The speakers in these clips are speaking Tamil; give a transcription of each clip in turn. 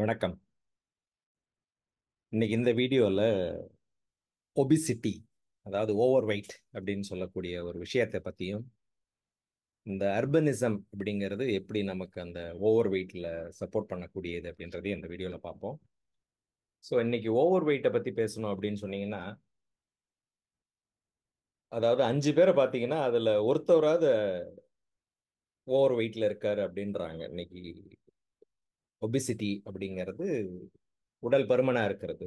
வணக்கம் இன்னைக்கு இந்த வீடியோவில் ஒபிசிட்டி அதாவது ஓவர் வெயிட் அப்படின்னு சொல்லக்கூடிய ஒரு விஷயத்தை பற்றியும் இந்த அர்பனிசம் அப்படிங்கிறது எப்படி நமக்கு அந்த ஓவர் வெயிட்டில் சப்போர்ட் பண்ணக்கூடியது அப்படின்றதையும் இந்த வீடியோவில் பார்ப்போம் ஸோ இன்னைக்கு ஓவர் வெயிட்டை பற்றி பேசணும் அப்படின்னு சொன்னீங்கன்னா அதாவது அஞ்சு பேரை பார்த்தீங்கன்னா அதில் ஒருத்தவராது ஓவர் வெயிட்டில் இருக்கார் அப்படின்றாங்க இன்னைக்கு ஒபிசிட்டி அப்படிங்கிறது உடல் பருமனாக இருக்கிறது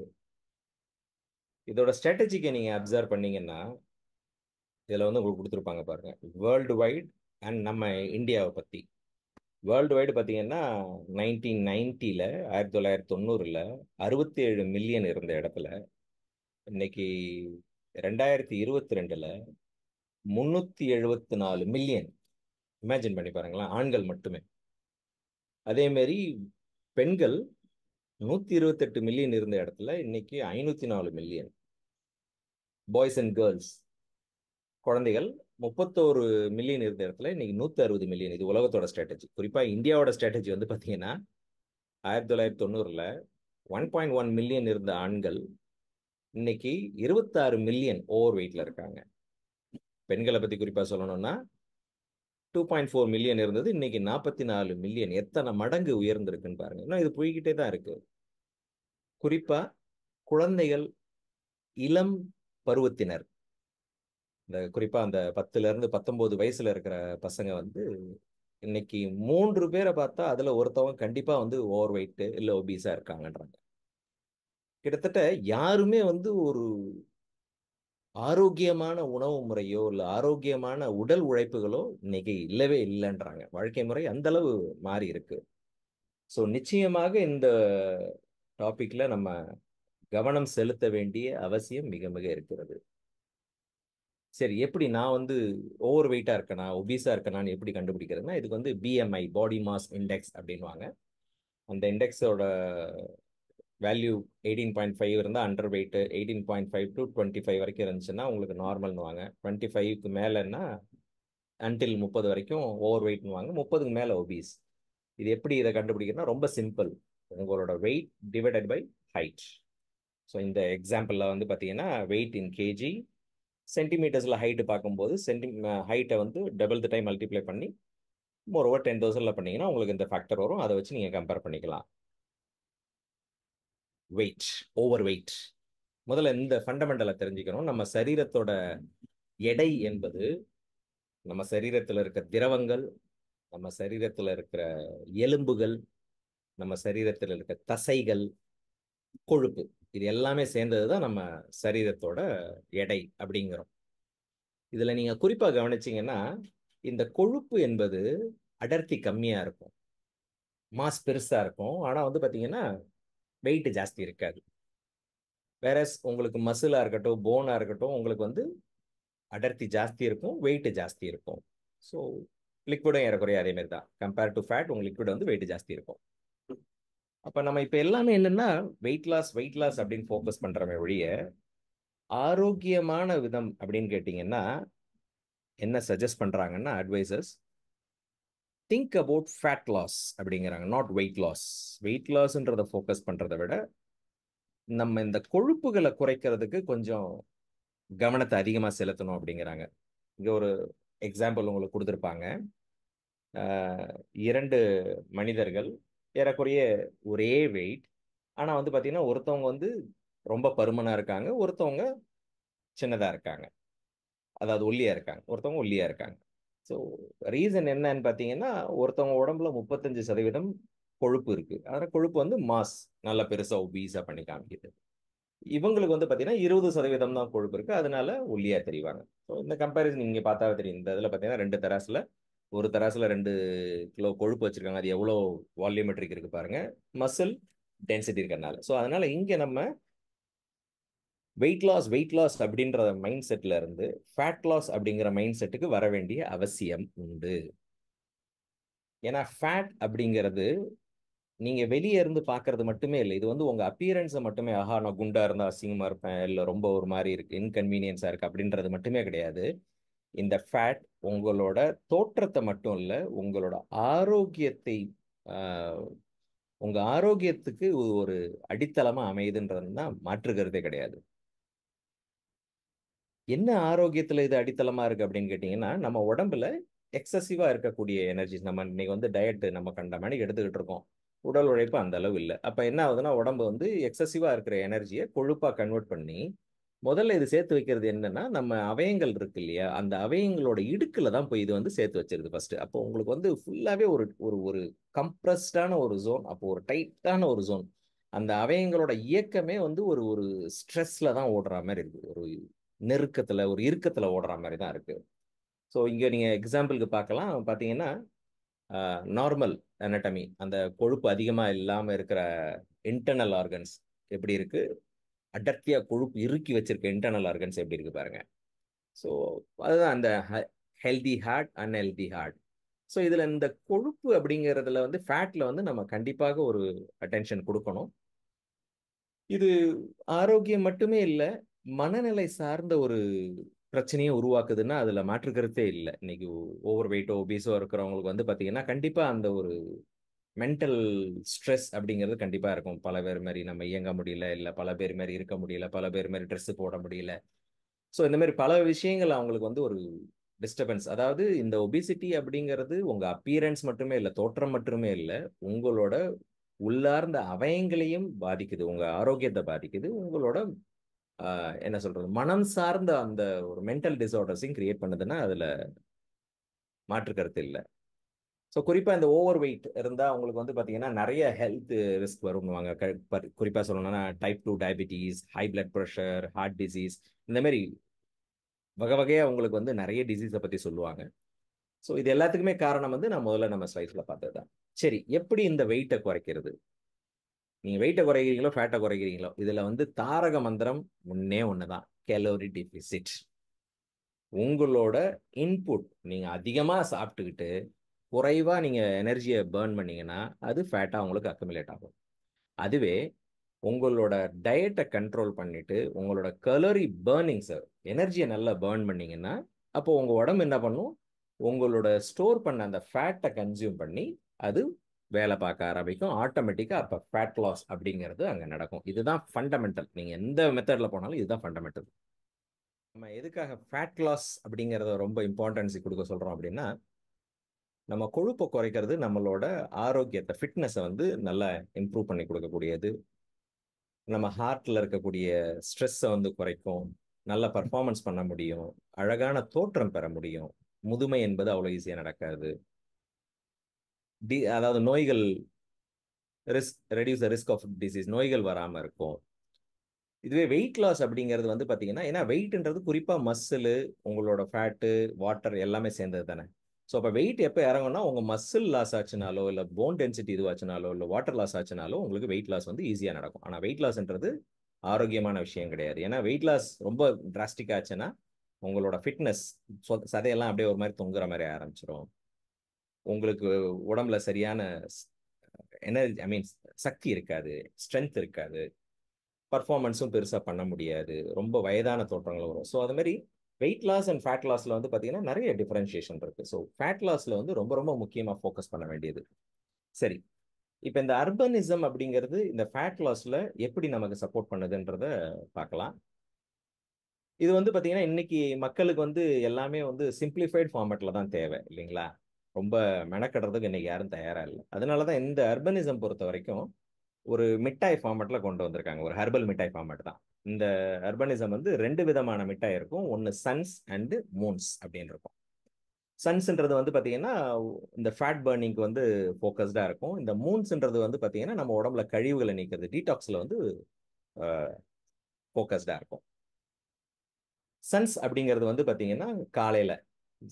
இதோட ஸ்ட்ராட்டஜிக்கை நீங்கள் அப்சர்வ் பண்ணீங்கன்னா இதில் வந்து உங்களுக்கு கொடுத்துருப்பாங்க பாருங்கள் வேர்ல்டு வைட் அண்ட் நம்ம இந்தியாவை பற்றி வேர்ல்டு வைடு பார்த்தீங்கன்னா நைன்டீன் நைன்ட்டியில் ஆயிரத்தி தொள்ளாயிரத்தி தொண்ணூறில் அறுபத்தி ஏழு மில்லியன் இருந்த இடத்துல இன்னைக்கு ரெண்டாயிரத்தி இருபத்தி ரெண்டில் முந்நூற்றி எழுபத்தி நாலு மில்லியன் இமேஜின் பண்ணி பாருங்களேன் ஆண்கள் மட்டுமே அதேமாரி பெண்கள் நூற்றி இருபத்தெட்டு மில்லியன் இருந்த இடத்துல இன்னைக்கு ஐநூற்றி நாலு மில்லியன் பாய்ஸ் அண்ட் கேர்ள்ஸ் குழந்தைகள் முப்பத்தோரு மில்லியன் இருந்த இடத்துல இன்னைக்கு நூத்தி அறுபது மில்லியன் இது உலகத்தோட ஸ்ட்ராட்டஜி குறிப்பாக இந்தியாவோட ஸ்ட்ராட்டஜி வந்து பார்த்தீங்கன்னா ஆயிரத்தி தொள்ளாயிரத்தி தொண்ணூறில் ஒன் பாயிண்ட் ஒன் மில்லியன் இருந்த ஆண்கள் இன்னைக்கு இருபத்தாறு மில்லியன் ஓவர் வெயிட்டில் இருக்காங்க பெண்களை பற்றி குறிப்பாக சொல்லணும்னா டூ பாயிண்ட் ஃபோர் மில்லியன் இருந்தது இன்னைக்கு நாற்பத்தி நாலு மில்லியன் எத்தனை மடங்கு உயர்ந்திருக்குன்னு பாருங்க இன்னும் இது போய்கிட்டே தான் இருக்கு குறிப்பா குழந்தைகள் இளம் பருவத்தினர் இந்த குறிப்பா அந்த பத்துல இருந்து பத்தொன்பது வயசுல இருக்கிற பசங்க வந்து இன்னைக்கு மூன்று பேரை பார்த்தா அதுல ஒருத்தவங்க கண்டிப்பா வந்து ஓவர் வெயிட்டு இல்லை ஒபீஸா இருக்காங்கன்றாங்க கிட்டத்தட்ட யாருமே வந்து ஒரு ஆரோக்கியமான உணவு முறையோ இல்லை ஆரோக்கியமான உடல் உழைப்புகளோ இன்னைக்கு இல்லவே இல்லைன்றாங்க வாழ்க்கை முறை அந்த அளவு மாறி இருக்கு ஸோ நிச்சயமாக இந்த டாபிக்ல நம்ம கவனம் செலுத்த வேண்டிய அவசியம் மிக மிக இருக்கிறது சரி எப்படி நான் வந்து ஓவர் வெயிட்டா இருக்கேனா ஒபீஸா இருக்கேனான்னு எப்படி கண்டுபிடிக்கிறதுனா இதுக்கு வந்து பிஎம்ஐ பாடி மாஸ் இண்டெக்ஸ் அப்படின்வாங்க அந்த இண்டெக்ஸோட வேல்யூ எயிட்டீன் பாயிண்ட் ஃபைவ் இருந்தால் underweight eighteen point five to twenty five வரைக்கும் இருந்துச்சுன்னா உங்களுக்கு நார்மல்னுவாங்க டுவெண்ட்டி ஃபைவ்க்கு மேலேன்னா அன்டில் முப்பது வரைக்கும் ஓவர் வெயிட்னுவாங்க முப்பதுக்கு மேலே ஒபீஸ் இது எப்படி இதை கண்டுபிடிக்கிறதுனா ரொம்ப சிம்பிள் உங்களோட weight divided by height so இந்த எக்ஸாம்பிளில் வந்து பார்த்தீங்கன்னா வெயிட் இன் கேஜி சென்டிமீட்டர்ஸில் ஹைட்டு பார்க்கும்போது சென்டி ஹைட்டை வந்து டபுள் த டைம் மல்டிப்ளை பண்ணி ஒரு ஓவர் டென் தௌசண்டில் பண்ணிங்கன்னா உங்களுக்கு இந்த ஃபேக்டர் வரும் அதை வச்சு நீங்கள் கம்பேர் பண்ணிக்கலாம் வெயிட் ஓவர் வெயிட் முதல்ல இந்த ஃபண்டமெண்டலை தெரிஞ்சுக்கணும் நம்ம சரீரத்தோட எடை என்பது நம்ம சரீரத்தில் இருக்க திரவங்கள் நம்ம சரீரத்தில் இருக்கிற எலும்புகள் நம்ம சரீரத்தில் இருக்க தசைகள் கொழுப்பு இது எல்லாமே சேர்ந்தது தான் நம்ம சரீரத்தோட எடை அப்படிங்கிறோம் இதில் நீங்கள் குறிப்பாக கவனிச்சிங்கன்னா இந்த கொழுப்பு என்பது அடர்த்தி கம்மியாக இருக்கும் மாஸ் பெருசாக இருக்கும் ஆனால் வந்து பார்த்தீங்கன்னா வெயிட் ஜாஸ்தி இருக்காது வேறஸ் உங்களுக்கு மசிலாக இருக்கட்டும் போனாக இருக்கட்டும் உங்களுக்கு வந்து அடர்த்தி ஜாஸ்தி இருக்கும் வெயிட் ஜாஸ்தி இருக்கும் ஸோ லிக்விடும் ஏறக்குறைய அதே மாதிரி தான் கம்பேர் டு ஃபேட் உங்கள் லிக்விட் வந்து வெயிட் ஜாஸ்தி இருக்கும் அப்போ நம்ம இப்போ எல்லாமே என்னென்னா வெயிட் லாஸ் வெயிட் லாஸ் அப்படின்னு ஃபோக்கஸ் பண்ணுறமே ஒழிய ஆரோக்கியமான விதம் அப்படின்னு கேட்டிங்கன்னா என்ன சஜஸ்ட் பண்ணுறாங்கன்னா advisers think about fat loss அப்படிங்கிறாங்க நாட் வெயிட் லாஸ் வெயிட் லாஸ்ன்றத ஃபோக்கஸ் பண்ணுறத விட நம்ம இந்த கொழுப்புகளை குறைக்கிறதுக்கு கொஞ்சம் கவனத்தை அதிகமாக செலுத்தணும் அப்படிங்கிறாங்க இங்கே ஒரு எக்ஸாம்பிள் உங்களுக்கு கொடுத்துருப்பாங்க இரண்டு மனிதர்கள் ஏறக்குறைய ஒரே வெயிட் ஆனால் வந்து பார்த்திங்கன்னா ஒருத்தவங்க வந்து ரொம்ப பருமனாக இருக்காங்க ஒருத்தவங்க சின்னதாக இருக்காங்க அதாவது ஒல்லியாக இருக்காங்க ஒருத்தவங்க ஒல்லியாக இருக்காங்க ஸோ ரீசன் என்னன்னு பார்த்தீங்கன்னா ஒருத்தவங்க உடம்புல முப்பத்தஞ்சு சதவீதம் கொழுப்பு இருக்குது அதனால் கொழுப்பு வந்து மாஸ் நல்ல பெருசாக ஒபீஸாக பண்ணி காமிக்குது இவங்களுக்கு வந்து பார்த்தீங்கன்னா இருபது சதவீதம் தான் கொழுப்பு இருக்குது அதனால ஒல்லியாக தெரிவாங்க ஸோ இந்த கம்பேரிசன் நீங்கள் பார்த்தா தெரியும் இந்த இதில் பார்த்தீங்கன்னா ரெண்டு தராசில் ஒரு தராசில் ரெண்டு கிலோ கொழுப்பு வச்சுருக்காங்க அது எவ்வளோ வால்யூமெட்ரிக் இருக்குது பாருங்கள் மசில் டென்சிட்டி இருக்கிறனால ஸோ அதனால் இங்கே நம்ம வெயிட் லாஸ் வெயிட் லாஸ் அப்படின்ற மைண்ட் செட்ல இருந்து ஃபேட் லாஸ் அப்படிங்கிற மைண்ட் செட்டுக்கு வர வேண்டிய அவசியம் உண்டு ஏன்னா ஃபேட் அப்படிங்கிறது நீங்க வெளியே இருந்து பாக்குறது மட்டுமே இல்லை இது வந்து உங்க அப்பியரன்ஸை மட்டுமே ஆஹா நான் குண்டா இருந்தா அசிங்கமா இருப்பேன் இல்லை ரொம்ப ஒரு மாதிரி இருக்கு இன்கன்வீனியன்ஸா இருக்கு அப்படின்றது மட்டுமே கிடையாது இந்த ஃபேட் உங்களோட தோற்றத்தை மட்டும் இல்லை உங்களோட ஆரோக்கியத்தை உங்கள் ஆரோக்கியத்துக்கு ஒரு அடித்தளமாக அமையுதுன்றதுன்னா மாற்றுகிறதே மாற்றுக்கிறதே கிடையாது என்ன ஆரோக்கியத்தில் இது அடித்தளமாக இருக்குது அப்படின்னு கேட்டிங்கன்னா நம்ம உடம்புல எக்ஸசிவாக இருக்கக்கூடிய எனர்ஜிஸ் நம்ம இன்னைக்கு வந்து டயட்டு நம்ம கண்ட மாதிரி எடுத்துக்கிட்டு இருக்கோம் உடல் உழைப்பு அந்த அளவு இல்லை அப்போ என்ன ஆகுதுன்னா உடம்பு வந்து எக்ஸசிவாக இருக்கிற எனர்ஜியை கொழுப்பாக கன்வெர்ட் பண்ணி முதல்ல இது சேர்த்து வைக்கிறது என்னன்னா நம்ம அவயங்கள் இருக்கு இல்லையா அந்த அவயங்களோட இடுக்கில் தான் போய் இது வந்து சேர்த்து வச்சிருது ஃபர்ஸ்ட் அப்போ உங்களுக்கு வந்து ஃபுல்லாகவே ஒரு ஒரு ஒரு கம்ப்ரஸ்டான ஒரு ஜோன் அப்போ ஒரு டைட்டான ஒரு ஜோன் அந்த அவயங்களோட இயக்கமே வந்து ஒரு ஒரு ஸ்ட்ரெஸ்ல தான் ஓடுற மாதிரி இருக்குது ஒரு நெருக்கத்தில் ஒரு இறுக்கத்தில் ஓடுற மாதிரி தான் இருக்குது ஸோ இங்கே நீங்கள் எக்ஸாம்பிளுக்கு பார்க்கலாம் பார்த்தீங்கன்னா நார்மல் அனட்டமி அந்த கொழுப்பு அதிகமாக இல்லாமல் இருக்கிற இன்டர்னல் ஆர்கன்ஸ் எப்படி இருக்குது அடர்த்தியாக கொழுப்பு இறுக்கி வச்சிருக்க இன்டர்னல் ஆர்கன்ஸ் எப்படி இருக்குது பாருங்க ஸோ அதுதான் அந்த healthy heart unhealthy heart so இதில் இந்த கொழுப்பு அப்படிங்கிறதுல வந்து ஃபேட்டில் வந்து நம்ம கண்டிப்பாக ஒரு அட்டென்ஷன் கொடுக்கணும் இது ஆரோக்கியம் மட்டுமே இல்லை மனநிலை சார்ந்த ஒரு பிரச்சனையை உருவாக்குதுன்னா அதுல மாற்று கருத்தே இல்லை இன்னைக்கு ஓவர் வெயிட்டோ ஒபீஸோ இருக்கிறவங்களுக்கு வந்து பாத்தீங்கன்னா கண்டிப்பா அந்த ஒரு மென்டல் ஸ்ட்ரெஸ் அப்படிங்கிறது கண்டிப்பாக இருக்கும் பல பேர் மாதிரி நம்ம இயங்க முடியல இல்லை பல பேர் மாதிரி இருக்க முடியல பல பேர் மாதிரி ட்ரெஸ்ஸு போட முடியல ஸோ இந்த மாதிரி பல விஷயங்கள் அவங்களுக்கு வந்து ஒரு டிஸ்டர்பன்ஸ் அதாவது இந்த ஒபிசிட்டி அப்படிங்கிறது உங்கள் அப்பியரன்ஸ் மட்டுமே இல்லை தோற்றம் மட்டுமே இல்லை உங்களோட உள்ளார்ந்த அவயங்களையும் பாதிக்குது உங்கள் ஆரோக்கியத்தை பாதிக்குது உங்களோட என்ன சொல்றது மனம் சார்ந்த அந்த ஒரு மென்டல் டிசார்டர்ஸையும் கிரியேட் பண்ணுதுன்னா அதுல மாற்று கருத்து இல்லை ஸோ குறிப்பாக இந்த ஓவர் வெயிட் இருந்தால் அவங்களுக்கு வந்து பார்த்தீங்கன்னா நிறைய ஹெல்த் ரிஸ்க் வருவாங்க குறிப்பாக சொல்லணும்னா type two diabetes high blood pressure heart disease இந்த மாதிரி வகை வகையாக அவங்களுக்கு வந்து நிறைய டிசீஸை பற்றி சொல்லுவாங்க ஸோ இது எல்லாத்துக்குமே காரணம் வந்து நான் முதல்ல நம்ம ஸ்லைஸில் பார்த்தது தான் சரி எப்படி இந்த வெயிட்டை குறைக்கிறது நீங்கள் வெயிட்டை குறைக்கிறீங்களோ ஃபேட்டை குறைக்கிறீங்களோ இதில் வந்து தாரக மந்திரம் ஒன்றே ஒன்று தான் கேலோரி டிஃபிசிட் உங்களோட இன்புட் நீங்கள் அதிகமாக சாப்பிட்டுக்கிட்டு குறைவாக நீங்கள் எனர்ஜியை பேர்ன் பண்ணிங்கன்னா அது ஃபேட்டாக உங்களுக்கு அக்குமுலேட் ஆகும் அதுவே உங்களோட டயட்டை கண்ட்ரோல் பண்ணிவிட்டு உங்களோட கலோரி பேர்னிங் சார் எனர்ஜியை நல்லா பேர்ன் பண்ணிங்கன்னா அப்போது உங்கள் உடம்பு என்ன பண்ணும் உங்களோட ஸ்டோர் பண்ண அந்த ஃபேட்டை கன்சியூம் பண்ணி அது வேலை பார்க்க ஆரம்பிக்கும் ஆட்டோமேட்டிக்காக அப்போ ஃபேட் லாஸ் அப்படிங்கிறது அங்கே நடக்கும் இதுதான் ஃபண்டமெண்டல் நீங்கள் எந்த மெத்தடில் போனாலும் இதுதான் ஃபண்டமெண்டல் நம்ம எதுக்காக ஃபேட் லாஸ் அப்படிங்கிறத ரொம்ப இம்பார்ட்டன்ஸ் கொடுக்க சொல்கிறோம் அப்படின்னா நம்ம கொழுப்பை குறைக்கிறது நம்மளோட ஆரோக்கியத்தை ஃபிட்னஸை வந்து நல்லா இம்ப்ரூவ் பண்ணி கொடுக்கக்கூடியது நம்ம ஹார்ட்டில் இருக்கக்கூடிய ஸ்ட்ரெஸ்ஸை வந்து குறைக்கும் நல்ல பர்ஃபார்மன்ஸ் பண்ண முடியும் அழகான தோற்றம் பெற முடியும் முதுமை என்பது அவ்வளோ ஈஸியாக நடக்காது டி அதாவது நோய்கள் risk reduce the risk of disease நோய்கள் வராமல் இருக்கும் இதுவே வெயிட் லாஸ் அப்படிங்கிறது வந்து பார்த்தீங்கன்னா ஏன்னா வெயிட்ன்றது குறிப்பாக மசில் உங்களோட ஃபேட்டு வாட்டர் எல்லாமே சேர்ந்தது தானே ஸோ அப்போ வெயிட் எப்போ இறங்கும்னா உங்கள் மசில் லாஸ் ஆச்சுனாலோ இல்லை போன் டென்சிட்டி இதுவாச்சுனாலோ இல்லை வாட்டர் லாஸ் ஆச்சுனாலோ உங்களுக்கு வெயிட் லாஸ் வந்து ஈஸியாக நடக்கும் ஆனால் வெயிட் லாஸ்ன்றது ஆரோக்கியமான விஷயம் கிடையாது ஏன்னா வெயிட் லாஸ் ரொம்ப டிராஸ்டிக் ஆச்சுன்னா உங்களோட ஃபிட்னஸ் சதையெல்லாம் அப்படியே ஒரு மாதிரி தொங்குற மாதிரி ஆரம்பிச்சிடும் உங்களுக்கு உடம்புல சரியான எனர்ஜி ஐ மீன் சக்தி இருக்காது ஸ்ட்ரென்த் இருக்காது பர்ஃபார்மன்ஸும் பெருசாக பண்ண முடியாது ரொம்ப வயதான தோற்றங்கள் வரும் ஸோ அது மாதிரி வெயிட் லாஸ் அண்ட் ஃபேட் லாஸில் வந்து பார்த்தீங்கன்னா நிறைய டிஃப்ரென்ஷியேஷன் இருக்குது ஸோ ஃபேட் லாஸில் வந்து ரொம்ப ரொம்ப முக்கியமாக ஃபோக்கஸ் பண்ண வேண்டியது சரி இப்போ இந்த அர்பனிசம் அப்படிங்கிறது இந்த ஃபேட் லாஸில் எப்படி நமக்கு சப்போர்ட் பண்ணுதுன்றத பார்க்கலாம் இது வந்து பார்த்தீங்கன்னா இன்னைக்கு மக்களுக்கு வந்து எல்லாமே வந்து சிம்பிளிஃபைட் ஃபார்மேட்டில் தான் தேவை இல்லைங்களா ரொம்ப மெனக்கடுறதுக்கு இன்னைக்கு யாரும் தயாராக இல்லை அதனால தான் இந்த அர்பனிசம் பொறுத்த வரைக்கும் ஒரு மிட்டாய் ஃபார்மேட்டில் கொண்டு வந்திருக்காங்க ஒரு ஹர்பல் மிட்டாய் ஃபார்மேட் தான் இந்த அர்பனிசம் வந்து ரெண்டு விதமான மிட்டாய் இருக்கும் ஒன்று சன்ஸ் அண்டு மூன்ஸ் அப்படின்னு இருக்கும் சன்ஸ்ன்றது வந்து பார்த்தீங்கன்னா இந்த ஃபேட் பேர்னிங்க்கு வந்து ஃபோக்கஸ்டாக இருக்கும் இந்த மூன்ஸ்ன்றது வந்து பார்த்தீங்கன்னா நம்ம உடம்புல கழிவுகளை நீக்கிறது டீடாக்ஸில் வந்து ஃபோக்கஸ்டாக இருக்கும் சன்ஸ் அப்படிங்கிறது வந்து பார்த்தீங்கன்னா காலையில்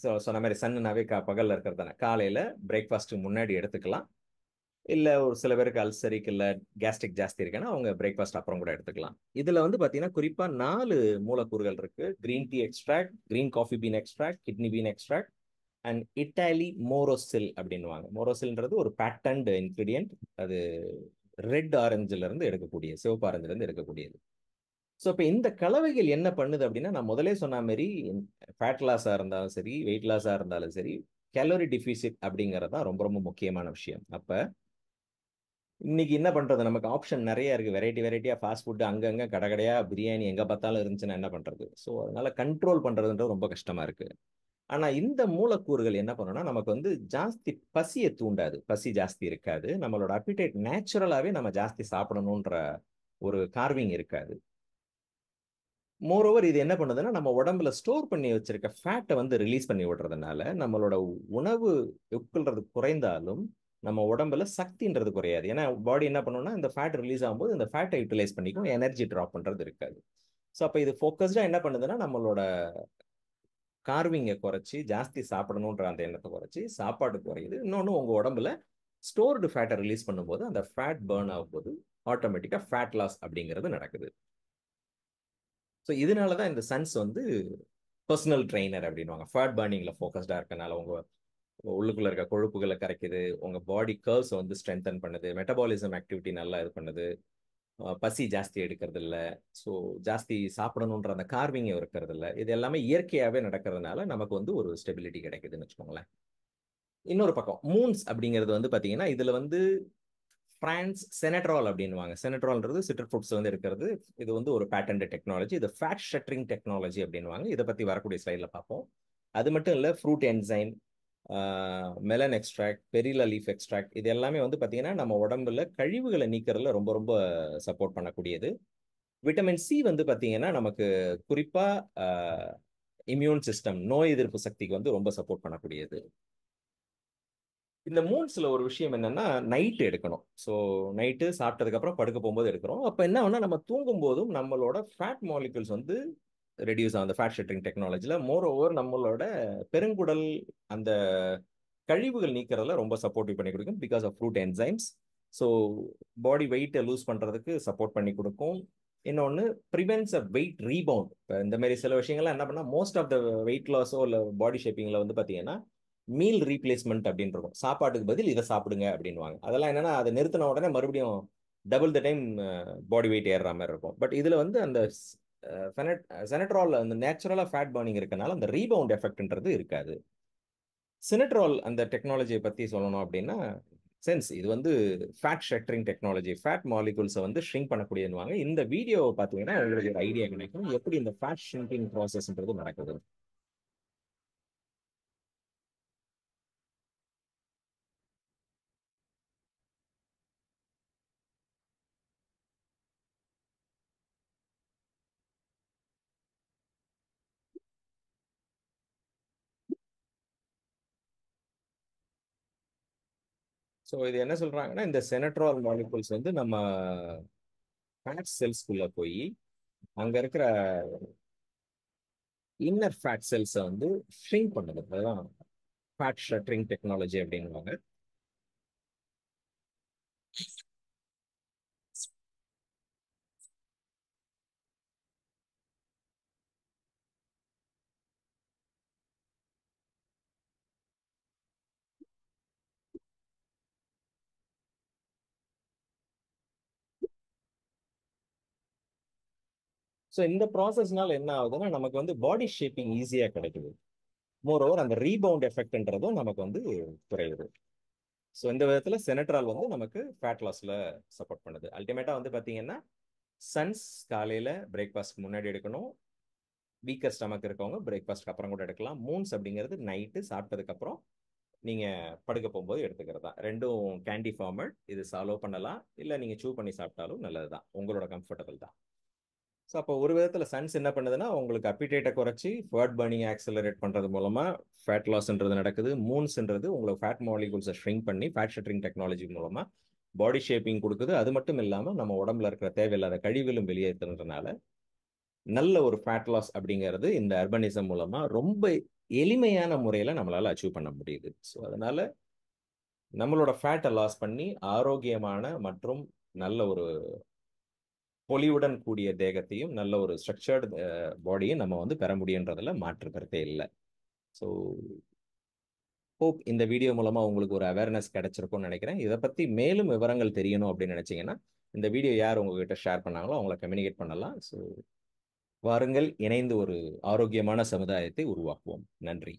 ஸோ சொன்ன மாதிரி சன்னுனாவே கா பகலில் இருக்கிறது தானே காலையில் பிரேக்ஃபாஸ்ட்டு முன்னாடி எடுத்துக்கலாம் இல்லை ஒரு சில பேருக்கு அல்சரிக்கு இல்லை கேஸ்ட்ரிக் ஜாஸ்தி இருக்குன்னா அவங்க பிரேக்ஃபாஸ்ட் அப்புறம் கூட எடுத்துக்கலாம் இதில் வந்து பார்த்தீங்கன்னா குறிப்பாக நாலு மூலக்கூறுகள் இருக்குது green tea extract green coffee bean extract kidney bean extract and Italy Morosil அப்படின்வாங்க மோரோசில்ன்றது ஒரு பேட்டன்ட் இன்க்ரீடியன்ட் அது ரெட் ஆரஞ்சிலிருந்து எடுக்கக்கூடிய சிவப்பு ஆரஞ்சுலேருந்து எடுக்கக்கூடியது ஸோ இப்போ இந்த கலவைகள் என்ன பண்ணுது அப்படின்னா நான் முதலே சொன்ன மாதிரி ஃபேட் லாஸாக இருந்தாலும் சரி வெயிட் லாஸாக இருந்தாலும் சரி கேலோரி டிஃபிசிட் அப்படிங்கிறது தான் ரொம்ப ரொம்ப முக்கியமான விஷயம் அப்போ இன்னைக்கு என்ன பண்ணுறது நமக்கு ஆப்ஷன் நிறைய இருக்குது வெரைட்டி வெரைட்டியாக ஃபாஸ்ட் ஃபுட்டு அங்கங்கே கடையாக பிரியாணி எங்கே பார்த்தாலும் இருந்துச்சுன்னா என்ன பண்ணுறது ஸோ அதனால கண்ட்ரோல் பண்ணுறதுன்றது ரொம்ப கஷ்டமாக இருக்குது ஆனால் இந்த மூலக்கூறுகள் என்ன பண்ணோம்னா நமக்கு வந்து ஜாஸ்தி பசியை தூண்டாது பசி ஜாஸ்தி இருக்காது நம்மளோட அப்பிடைட் நேச்சுரலாகவே நம்ம ஜாஸ்தி சாப்பிடணுன்ற ஒரு கார்விங் இருக்காது மோரோவர் இது என்ன பண்ணுதுன்னா நம்ம உடம்புல ஸ்டோர் பண்ணி வச்சிருக்க ஃபேட்டை வந்து ரிலீஸ் பண்ணி விடுறதுனால நம்மளோட உணவு உட்கொள்றது குறைந்தாலும் நம்ம உடம்புல சக்தின்றது குறையாது ஏன்னா பாடி என்ன பண்ணுன்னா இந்த ஃபேட் ரிலீஸ் ஆகும்போது இந்த ஃபேட்டை யூட்டிலைஸ் பண்ணிக்கும் எனர்ஜி ட்ராப் பண்ணுறது இருக்காது ஸோ அப்போ இது ஃபோக்கஸ்டாக என்ன பண்ணுதுன்னா நம்மளோட கார்விங்கை குறைச்சி ஜாஸ்தி சாப்பிடணுன்ற அந்த எண்ணத்தை குறைச்சி சாப்பாடு குறையுது இன்னொன்று உங்கள் உடம்புல ஸ்டோர்டு ஃபேட்டை ரிலீஸ் பண்ணும்போது அந்த ஃபேட் பேர்ன் ஆகும்போது ஆட்டோமேட்டிக்காக ஃபேட் லாஸ் அப்படிங்கிறது நடக்குது ஸோ இதனால தான் இந்த சன்ஸ் வந்து பர்சனல் ட்ரெயினர் அப்படின்வாங்க ஃபேட் பர்னிங்கில் ஃபோக்கஸ்டாக இருக்கனால அவங்க உள்ளுக்குள்ளே இருக்க கொழுப்புகளை கரைக்குது உங்கள் பாடி கர்வ்ஸை வந்து ஸ்ட்ரென்தன் பண்ணுது மெட்டபாலிசம் ஆக்டிவிட்டி நல்லா இது பண்ணுது பசி ஜாஸ்தி எடுக்கிறது இல்லை ஸோ ஜாஸ்தி சாப்பிடணுன்ற அந்த கார்விங் இருக்கிறது இல்லை இது எல்லாமே இயற்கையாகவே நடக்கிறதுனால நமக்கு வந்து ஒரு ஸ்டெபிலிட்டி கிடைக்குதுன்னு வச்சுக்கோங்களேன் இன்னொரு பக்கம் மூன்ஸ் அப்படிங்கிறது வந்து பார்த்தீங்கன்னா இதில் வந்து பிரான்ஸ் செனட்ரால் அப்படின்வாங்க செனட்ரால்ன்றது சிட்டர் ஃபுட்ஸ் வந்து இருக்கிறது இது வந்து ஒரு பேட்டன்ட் டெக்னாலஜி இது ஃபேட் ஷட்டரிங் டெக்னாலஜி அப்படின்வாங்க இதை பற்றி வரக்கூடிய ஸ்லைடில் பார்ப்போம் அது மட்டும் இல்லை fruit enzyme melon extract perilla leaf extract இது எல்லாமே வந்து பார்த்தீங்கன்னா நம்ம உடம்புல கழிவுகளை நீக்கிறதுல ரொம்ப ரொம்ப சப்போர்ட் பண்ணக்கூடியது விட்டமின் சி வந்து பார்த்தீங்கன்னா நமக்கு குறிப்பாக இம்யூன் சிஸ்டம் நோய் எதிர்ப்பு சக்திக்கு வந்து ரொம்ப சப்போர்ட் பண்ணக்கூடியது இந்த மூன்ஸ்ல ஒரு விஷயம் என்னன்னா நைட்டு எடுக்கணும் ஸோ நைட்டு சாப்பிட்டதுக்கப்புறம் படுக்க போகும்போது எடுக்கிறோம் அப்போ என்ன நம்ம தூங்கும் போதும் நம்மளோட ஃபேட் மாலிகுல்ஸ் வந்து ரெடியூஸ் ஆகும் அந்த ஃபேட் ஷெட்ரிங் டெக்னாலஜியில் மோர் ஓவர் நம்மளோட பெருங்குடல் அந்த கழிவுகள் நீக்கிறதுல ரொம்ப சப்போர்ட்டிவ் பண்ணி கொடுக்கும் because of fruit enzymes so body வெயிட்டை லூஸ் பண்ணுறதுக்கு சப்போர்ட் பண்ணி கொடுக்கும் இன்னொன்று ப்ரிவென்ஸ் அ வெயிட் ரீபவுண்ட் இப்போ இந்த மாதிரி சில விஷயங்கள்லாம் என்ன பண்ணால் மோஸ்ட் ஆஃப் த வெயிட் லாஸோ இல்லை பாடி ஷேப்பிங்கில் வந்து பார்த்தீங்கன்னா மீல் ரீப்ளேஸ்மெண்ட் அப்படின்னு இருக்கும் சாப்பாட்டுக்கு பதில் இதை சாப்பிடுங்க அப்படின்வாங்க அதெல்லாம் என்னன்னா அதை நிறுத்தின உடனே மறுபடியும் double the time body weight ஏறுற மாதிரி இருக்கும் பட் இதில் வந்து அந்த ஃபெனட் செனட்ரால் அந்த நேச்சுரலாக ஃபேட் பர்னிங் இருக்கனால அந்த ரீபவுண்ட் எஃபெக்ட்ன்றது இருக்காது சினட்ரால் அந்த டெக்னாலஜியை பற்றி சொல்லணும் அப்படின்னா சென்ஸ் இது வந்து ஃபேட் ஷட்டரிங் டெக்னாலஜி ஃபேட் மாலிகூல்ஸை வந்து ஷ்ரிங்க் பண்ணக்கூடியதுவாங்க இந்த வீடியோவை பார்த்தீங்கன்னா உங்களுக்கு ஒரு ஐடியா கிடைக்கும் எப்படி இந்த ஃபேட் ஷ்ரிங்கிங் ப்ராசஸ்ன்றது நடக்குது ஸோ இது என்ன சொல்கிறாங்கன்னா இந்த செனட்ரால் மாலிகூல்ஸ் வந்து நம்ம ஃபேட் செல்ஸ்குள்ளே போய் அங்கே இருக்கிற இன்னர் ஃபேட் செல்ஸை வந்து ஃப்ரீ பண்ணுது அதுதான் ஃபேட் ஷட்ரிங் டெக்னாலஜி அப்படின்வாங்க ஸோ இந்த ப்ராசஸ்னால என்ன ஆகுதுன்னா நமக்கு வந்து பாடி ஷேப்பிங் ஈஸியாக கிடைக்குது மோர் ஓவர் அந்த ரீபவுண்ட் எஃபெக்ட்ன்றதும் நமக்கு வந்து குறையுது ஸோ இந்த விதத்தில் செனட்ரால் வந்து நமக்கு ஃபேட் லாஸில் சப்போர்ட் பண்ணுது அல்டிமேட்டாக வந்து பார்த்தீங்கன்னா சன்ஸ் காலையில் பிரேக்ஃபாஸ்ட் முன்னாடி எடுக்கணும் வீக்கர் ஸ்டமக் இருக்கவங்க பிரேக்ஃபாஸ்ட்க்கு அப்புறம் கூட எடுக்கலாம் மூன்ஸ் அப்படிங்கிறது நைட்டு சாப்பிட்டதுக்கப்புறம் நீங்கள் படுக்க போகும்போது எடுத்துக்கிறது தான் ரெண்டும் கேண்டி ஃபார்மட் இது சாலோ பண்ணலாம் இல்லை நீங்கள் சூ பண்ணி சாப்பிட்டாலும் நல்லது தான் உங்களோட கம்ஃபர்டபுள் தான் ஸோ அப்போ ஒரு விதத்தில் சன்ஸ் என்ன பண்ணுதுன்னா உங்களுக்கு அப்பிடேட்டை குறைச்சி ஃபேட் பர்னிங் ஆக்சலரேட் பண்ணுறது மூலமாக ஃபேட் லாஸ்ன்றது நடக்குது மூன்ஸ்ன்றது உங்களுக்கு ஃபேட் மாலிகூல்ஸை ஷ்ரிங்க் பண்ணி ஃபேட் ஷட்டரிங் டெக்னாலஜி மூலமாக பாடி ஷேப்பிங் கொடுக்குது அது மட்டும் இல்லாமல் நம்ம உடம்புல இருக்கிற தேவையில்லாத கழிவுகளும் வெளியேற்றுறதுனால நல்ல ஒரு ஃபேட் லாஸ் அப்படிங்கிறது இந்த அர்பனிசம் மூலமாக ரொம்ப எளிமையான முறையில் நம்மளால் அச்சீவ் பண்ண முடியுது ஸோ அதனால் நம்மளோட ஃபேட்டை லாஸ் பண்ணி ஆரோக்கியமான மற்றும் நல்ல ஒரு பொலிவுடன் கூடிய தேகத்தையும் நல்ல ஒரு ஸ்ட்ரக்சர்டு பாடியும் நம்ம வந்து பெற முடியுன்றதில் மாற்று கருத்தே இல்லை ஸோ ஹோப் இந்த வீடியோ மூலமாக உங்களுக்கு ஒரு அவேர்னஸ் கிடைச்சிருக்கோன்னு நினைக்கிறேன் இதை பற்றி மேலும் விவரங்கள் தெரியணும் அப்படின்னு நினச்சிங்கன்னா இந்த வீடியோ யார் உங்ககிட்ட ஷேர் பண்ணாங்களோ அவங்கள கம்யூனிகேட் பண்ணலாம் ஸோ வாருங்கள் இணைந்து ஒரு ஆரோக்கியமான சமுதாயத்தை உருவாக்குவோம் நன்றி